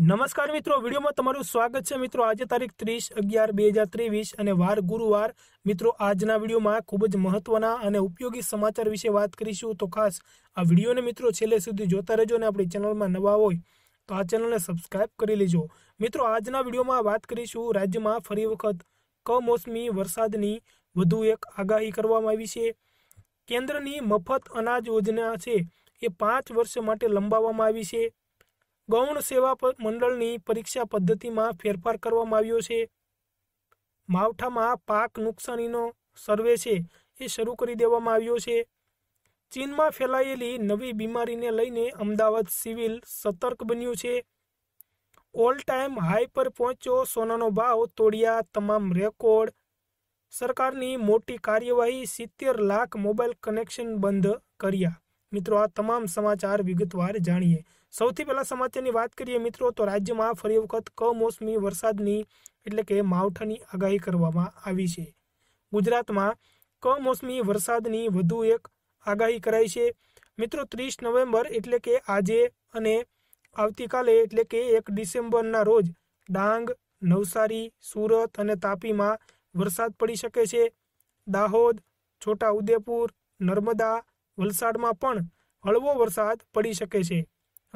નમસ્કાર મિત્રો વિડીયોમાં તમારું સ્વાગત છે મિત્રો આજે તારીખ ત્રીસ અગિયાર બે હજાર ત્રેવીસ અને વાર ગુરુવાર મિત્રો આજના વિડીયોમાં ખૂબ જ મહત્વના અને ઉપયોગી સમાચાર વિશે વાત કરીશું તો ખાસ આ વિડીયોને મિત્રો છેલ્લે સુધી જોતા રહેજો અને આપણી ચેનલમાં નવા હોય તો આ ચેનલને સબસ્ક્રાઇબ કરી લેજો મિત્રો આજના વિડીયોમાં વાત કરીશું રાજ્યમાં ફરી વખત કમોસમી વરસાદની વધુ એક આગાહી કરવામાં આવી છે કેન્દ્રની મફત અનાજ યોજના છે એ પાંચ વર્ષ માટે લંબાવવામાં આવી છે ગૌણ સેવા મંડળની પરીક્ષા પદ્ધતિમાં ફેરફાર કરવામાં આવ્યો છે માવઠામાં પાક નુકસાનીનો સર્વે છે એ શરૂ કરી દેવામાં આવ્યો છે ચીનમાં ફેલાયેલી નવી બીમારીને લઈને અમદાવાદ સિવિલ સતર્ક બન્યું છે ઓલ ટાઈમ હાઈ પર પહોંચ્યો સોનાનો ભાવ તોડ્યા તમામ રેકોર્ડ સરકારની મોટી કાર્યવાહી સિત્તેર લાખ મોબાઈલ કનેક્શન બંધ કર્યા મિત્રો આ તમામ સમાચાર વિગતવાર જાણીએ સૌથી પહેલા સમાચારની વાત કરીએ મિત્રો તો રાજ્યમાં ફરી વખત કમોસમી વરસાદની એટલે કે માવઠાની આગાહી કરવામાં આવી છે ગુજરાતમાં કમોસમી વરસાદની વધુ એક આગાહી કરાઈ છે મિત્રો ત્રીસ નવેમ્બર એટલે કે આજે અને આવતીકાલે એટલે કે એક ડિસેમ્બરના રોજ ડાંગ નવસારી સુરત અને તાપીમાં વરસાદ પડી શકે છે દાહોદ છોટાઉદેપુર નર્મદા વલસાડમાં પણ હળવો વરસાદ પડી શકે છે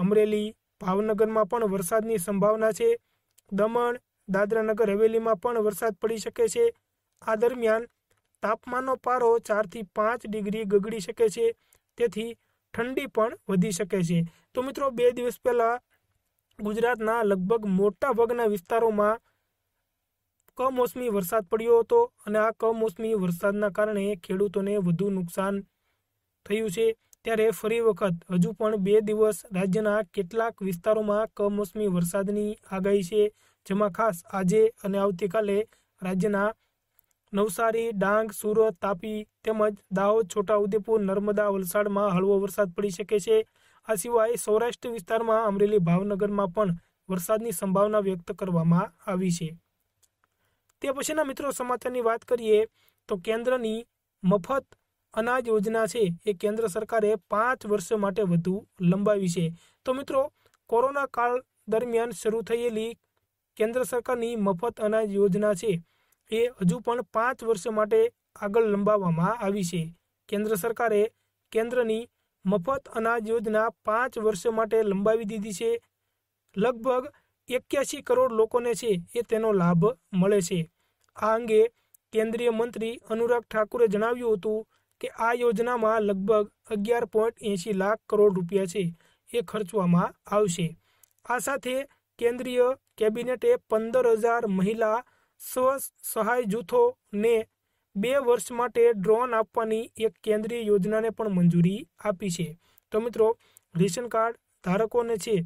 અમરેલી ભાવનગરમાં પણ વરસાદની સંભાવના છે દમણ દાદરાનગર હવેલીમાં પણ વરસાદ પડી શકે છે આ દરમિયાન તાપમાનનો પારો ચારથી પાંચ ડિગ્રી ગગડી શકે છે તેથી ઠંડી પણ વધી શકે છે તો મિત્રો બે દિવસ પહેલાં ગુજરાતના લગભગ મોટા ભાગના વિસ્તારોમાં કમોસમી વરસાદ પડ્યો હતો અને આ કમોસમી વરસાદના કારણે ખેડૂતોને વધુ નુકસાન થયું છે ત્યારે ફરી વખત હજુ પણ બે દિવસ રાજ્યના કેટલાક વિસ્તારોમાં કમોસમી વરસાદની આગાહી છે જેમાં ખાસ આજે અને આવતીકાલે રાજ્યના નવસારી ડાંગ સુરત તાપી તેમજ દાહોદ છોટાઉદેપુર નર્મદા વલસાડમાં હળવો વરસાદ પડી શકે છે આ સિવાય સૌરાષ્ટ્ર વિસ્તારમાં અમરેલી ભાવનગરમાં પણ વરસાદની સંભાવના વ્યક્ત કરવામાં આવી છે તે પછીના મિત્રો સમાચારની વાત કરીએ તો કેન્દ્રની મફત અનાજ યોજના છે એ કેન્દ્ર સરકારે પાંચ વર્ષ માટે વધુ લંબાવી છે તો મિત્રો કોરોના કાળ દરમિયાન શરૂ થયેલી કેન્દ્ર સરકારની મફત અનાજ યોજના છે એ હજુ પણ પાંચ વર્ષ માટે આગળ લંબાવવામાં આવી છે કેન્દ્ર સરકારે કેન્દ્રની મફત અનાજ યોજના પાંચ વર્ષ માટે લંબાવી દીધી છે લગભગ એક્યાસી કરોડ લોકોને છે એ તેનો લાભ મળે છે આ અંગે કેન્દ્રીય મંત્રી અનુરાગ ઠાકુરે જણાવ્યું હતું કે આ યોજનામાં લગભગ અગિયાર પોઈન્ટ એંશી લાખ કરોડ રૂપિયા છે એ ખર્ચવામાં આવશે આ સાથે કેન્દ્રીય કેબિનેટે પંદર હજાર મહિલા સ્વ સહાય જૂથોને બે વર્ષ માટે ડ્રોન આપવાની એક કેન્દ્રીય યોજનાને પણ મંજૂરી આપી છે તો મિત્રો રેશન કાર્ડ ધારકોને છે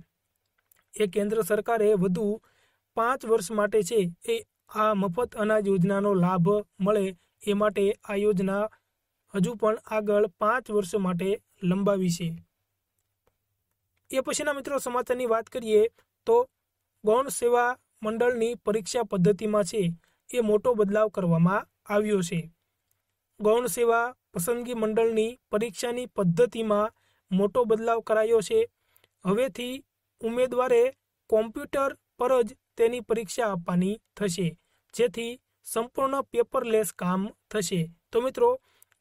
એ કેન્દ્ર સરકારે વધુ પાંચ વર્ષ માટે છે એ આ મફત અનાજ યોજનાનો લાભ મળે એ માટે આ યોજના હજુ પણ આગળ પાંચ વર્ષ માટે લંબાવી છે એ પછીના મિત્રો સમાચારની વાત કરીએ તો ગૌણ સેવા મંડળની પરીક્ષા પદ્ધતિમાં છે એ મોટો બદલાવ કરવામાં આવ્યો છે ગૌણ સેવા પસંદગી મંડળની પરીક્ષાની પદ્ધતિમાં મોટો બદલાવ કરાયો છે હવેથી ઉમેદવારે કોમ્પ્યુટર પર જ તેની પરીક્ષા આપવાની થશે જેથી સંપૂર્ણ પેપરલેસ કામ થશે તો મિત્રો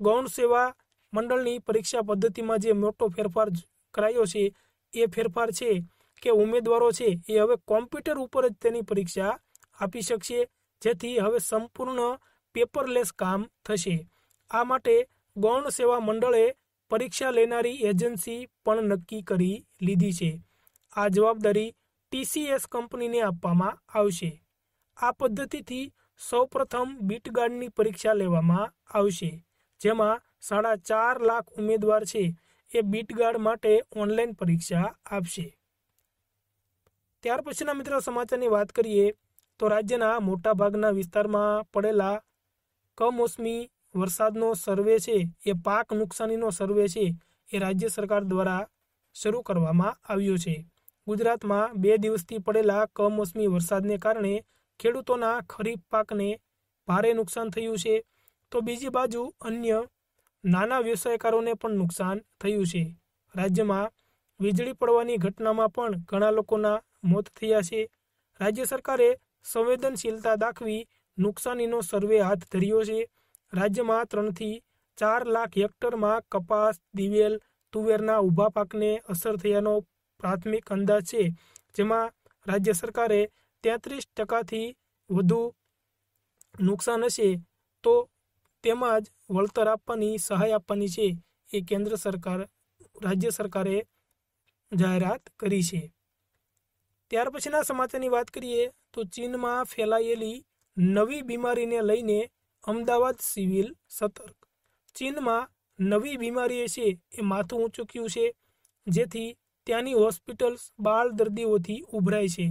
ગૌણ સેવા મંડળની પરીક્ષા પદ્ધતિમાં જે મોટો ફેરફાર કરાયો છે એ ફેરફાર છે કે ઉમેદવારો છે એ હવે કોમ્પ્યુટર ઉપર જ તેની પરીક્ષા આપી શકશે જેથી હવે સંપૂર્ણ પેપરલેસ કામ થશે આ માટે ગૌણ સેવા મંડળે પરીક્ષા લેનારી એજન્સી પણ નક્કી કરી લીધી છે આ જવાબદારી ટીસીએસ કંપનીને આપવામાં આવશે આ પદ્ધતિથી સૌપ્રથમ બીટગાર્ડની પરીક્ષા લેવામાં આવશે જેમાં સાડા ચાર લાખ ઉમેદવાર છે એ બીટગાર્ડ માટે ઓનલાઈન પરીક્ષા આપશે ત્યાર પછીના મિત્રો સમાચારની વાત કરીએ તો રાજ્યના મોટાભાગના વિસ્તારમાં પડેલા કમોસમી વરસાદનો સર્વે છે એ પાક નુકસાનીનો સર્વે છે એ રાજ્ય સરકાર દ્વારા શરૂ કરવામાં આવ્યો છે ગુજરાતમાં બે દિવસથી પડેલા કમોસમી વરસાદને કારણે ખેડૂતોના ખરીફ પાકને ભારે નુકસાન થયું છે તો બીજી બાજુ અન્ય નાના વ્યવસાયકારોને પણ નુકસાન થયું છે રાજ્યમાં વીજળી પડવાની ઘટનામાં પણ ઘણા લોકોના મોત થયા છે રાજ્ય સરકારે સંવેદનશીલતા દાખવી નુકસાનીનો સર્વે હાથ ધર્યો છે રાજ્યમાં ત્રણથી ચાર લાખ હેક્ટરમાં કપાસ દિવેલ તુવેરના ઊભા પાકને અસર થયાનો પ્રાથમિક અંદાજ છે જેમાં રાજ્ય સરકારે તેત્રીસ ટકાથી વધુ નુકસાન હશે તો તેમજ વળતર આપવાની સહાય આપવાની છે એ કેન્દ્ર સરકાર રાજ્ય સરકારે જાહેરાત કરી છે ત્યાર પછીના સમાચારની વાત કરીએ તો ચીનમાં ફેલાયેલી નવી બીમારીને લઈને અમદાવાદ સિવિલ સતર્ક ચીનમાં નવી બીમારી છે એ માથું ઊંચક્યું છે જેથી ત્યાંની હોસ્પિટલ્સ બાળ દર્દીઓથી ઉભરાય છે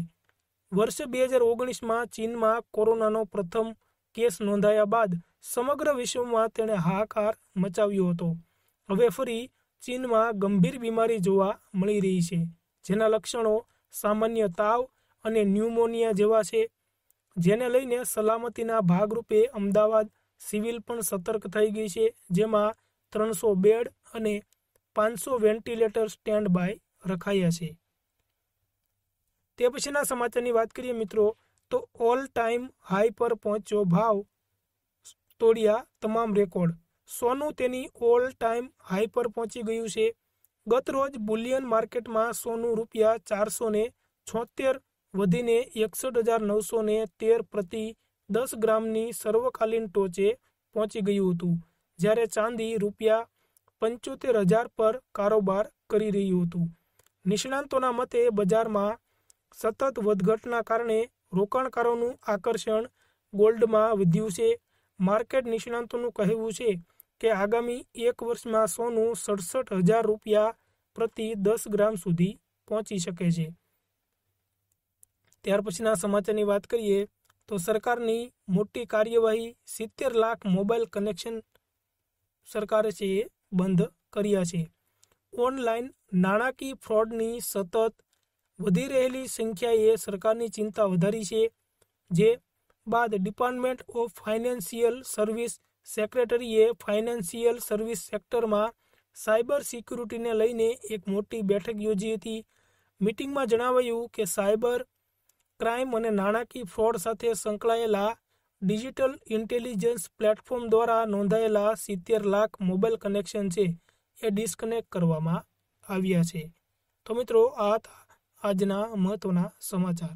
વર્ષ બે હજાર ઓગણીસમાં ચીનમાં કોરોનાનો પ્રથમ કેસ નોંધાયા બાદ સમગ્ર વિશ્વમાં તેણે હાહાકાર મચાવ્યો હતો હવે ફરી ચીનમાં ગંભીર બીમારી જોવા મળી રહી છે જેના લક્ષણો સામાન્ય તાવ અને ન્યુમોનિયા જેવા છે જેને લઈને સલામતીના ભાગરૂપે અમદાવાદ સિવિલ પણ સતર્ક થઈ ગઈ છે જેમાં ત્રણસો બેડ અને પાંચસો વેન્ટિલેટર સ્ટેન્ડ બાય રખાયા છે તે પછીના સમાચારની વાત કરીએ મિત્રો તો ઓલ ટાઈમ હાઈ પર પહોંચ્યો ભાવ તોડ્યા તમામ રેકોર્ડ સોનું તેની ઓલ ટાઈમ હાઈ પર પહોંચી ગયું છે ગત રોજ બુલિયન માર્કેટમાં સોનું રૂપિયા ચારસો ને છોતેર વધીને એકસઠ હજાર નવસો ને તેર પ્રતિ દસ ગ્રામની સર્વકાલીન ટોચે પહોંચી ગયું હતું જ્યારે ચાંદી રૂપિયા પંચોતેર હજાર પર કારોબાર કરી રહ્યું હતું નિષ્ણાંતોના મતે બજારમાં સતત વધઘટના કારણે રોકાણકારોનું આકર્ષણ ગોલ્ડમાં વધ્યું છે માર્કેટ નિષ્ણાતોનું કહેવું છે કે આગામી એક વર્ષમાં સોનું સડસઠ હજાર રૂપિયા પ્રતિ દસ ગ્રામ સુધી પહોંચી શકે છે ત્યાર પછીના સમાચારની વાત કરીએ તો સરકારની મોટી કાર્યવાહી સિત્તેર લાખ મોબાઈલ કનેક્શન સરકારે છે એ બંધ કર્યા છે ઓનલાઈન નાણાકીય ફ્રોડની સતત વધી રહેલી સંખ્યાએ સરકારની ચિંતા વધારી છે જે બાદ ડિપાર્ટમેન્ટ ઓફ ફાઇનાન્શિયલ સર્વિસ સેક્રેટરીએ ફાઇનાન્શિયલ સર્વિસ સેક્ટરમાં સાયબર સિક્યુરિટીને લઈને એક મોટી બેઠક યોજી હતી મિટિંગમાં જણાવાયું કે સાયબર ક્રાઇમ અને નાણાકીય ફ્રોડ સાથે સંકળાયેલા ડિજિટલ ઇન્ટેલિજન્સ પ્લેટફોર્મ દ્વારા નોંધાયેલા સિત્તેર લાખ મોબાઈલ કનેક્શન છે એ ડિસ્કનેક્ટ કરવામાં આવ્યા છે તો મિત્રો આ આજના મહત્ત્વના સમાચાર